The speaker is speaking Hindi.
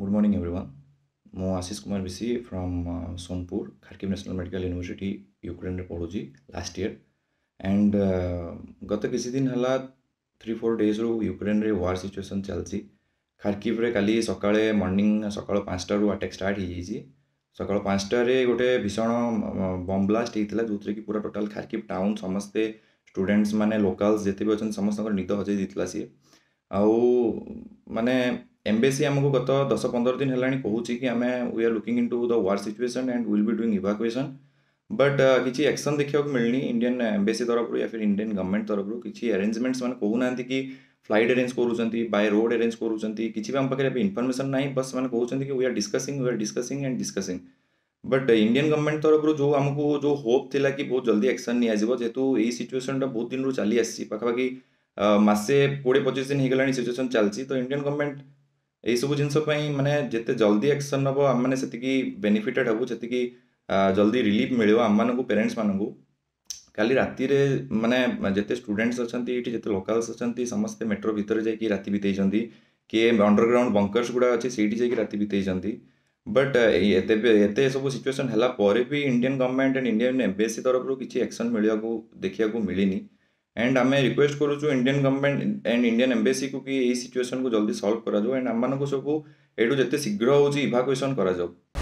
गुड मर्णिंग एवरीवन मो आशीष कुमार विसी from Sonpur Kharkiv national medical university Ukraine पढ़ु लास्ट इयर एंड गत किसी दिन है थ्री फोर डेज रु यूक्रेन रे वार सिचुएसन चलती खारकीवे का सका मर्णिंग सका पाँचटू आटाक् स्टार्ट सका पाँचटे गोटे भीषण बम ब्लास्ट होता है जो थी पूरा टोटाल खारकीव टाउन समस्ते स्टूडेंट्स मैंने लोकाल्स जिते भी अच्छे समस्त निद हजे सी आउ मानने एम्बेसी को गत दस पंदर दिन है कहूँ कि आम we are looking into the war situation and will be doing evacuation but किसी एक्शन देखा मिलनी इंडियन एम्बेसी तरफ या फिर इंडियन गवर्नमेंट तरफ किसी अरेजमेंट्स मैंने कहूना कि फ्लाइट एरेंज कर बाय रोड एरेंज कर कि भी आम पाखे इनफर्मेशन ना बस मैंने कहते कि we are discussing we are discussing and discussing but Indian government तरफ जो आमको जो होप थी कि बहुत जल्दी एक्शन जेहतु ये सिचुएसन टा बहुत दिन रू चली आसपाखि मसे कोड़े पचिश दिन होगा सिचुएसन चलती तो इंडियन गवर्नमेंट ये सब जिन मैंने जिते जल्दी एक्शन नब आम मैंने की बेनिफिटेड हूँ जी की जल्दी रिलीफ मिल आम मान पेरेन्ट्स मानक का रात मैंने जिते स्टूडेंट्स अच्छा जिते लोकाल्स अच्छा समस्ते मेट्रो भितर जा रात बीत किए अंडरग्राउंड बंकर्स गुड़ा अच्छे से रात बीत बट एत सब सिचुएसन है Indian government and Indian embassy तरफ किसी एक्शन मिलवाक देखा मिलनी એન્ડ અમે રિક્વેસ્ટ કરું છું ઇન્ડિયન ગવર્મેન્ટ એન્ડ ઇન્ડિયન ଏମ୍ବାସିକୁ କି ଏଇ ସିଚୁଏସନ୍କୁ ଜଲ୍ଦି ସଲ୍ଭ କରାଯାଉ ଆଣ୍ଡ ଆମମାନଙ୍କୁ ସବୁ ଏଇଠୁ ଯେତେ ଶୀଘ୍ର ହେଉଛି ଇଭାକୁଏସନ୍ କରାଯାଉ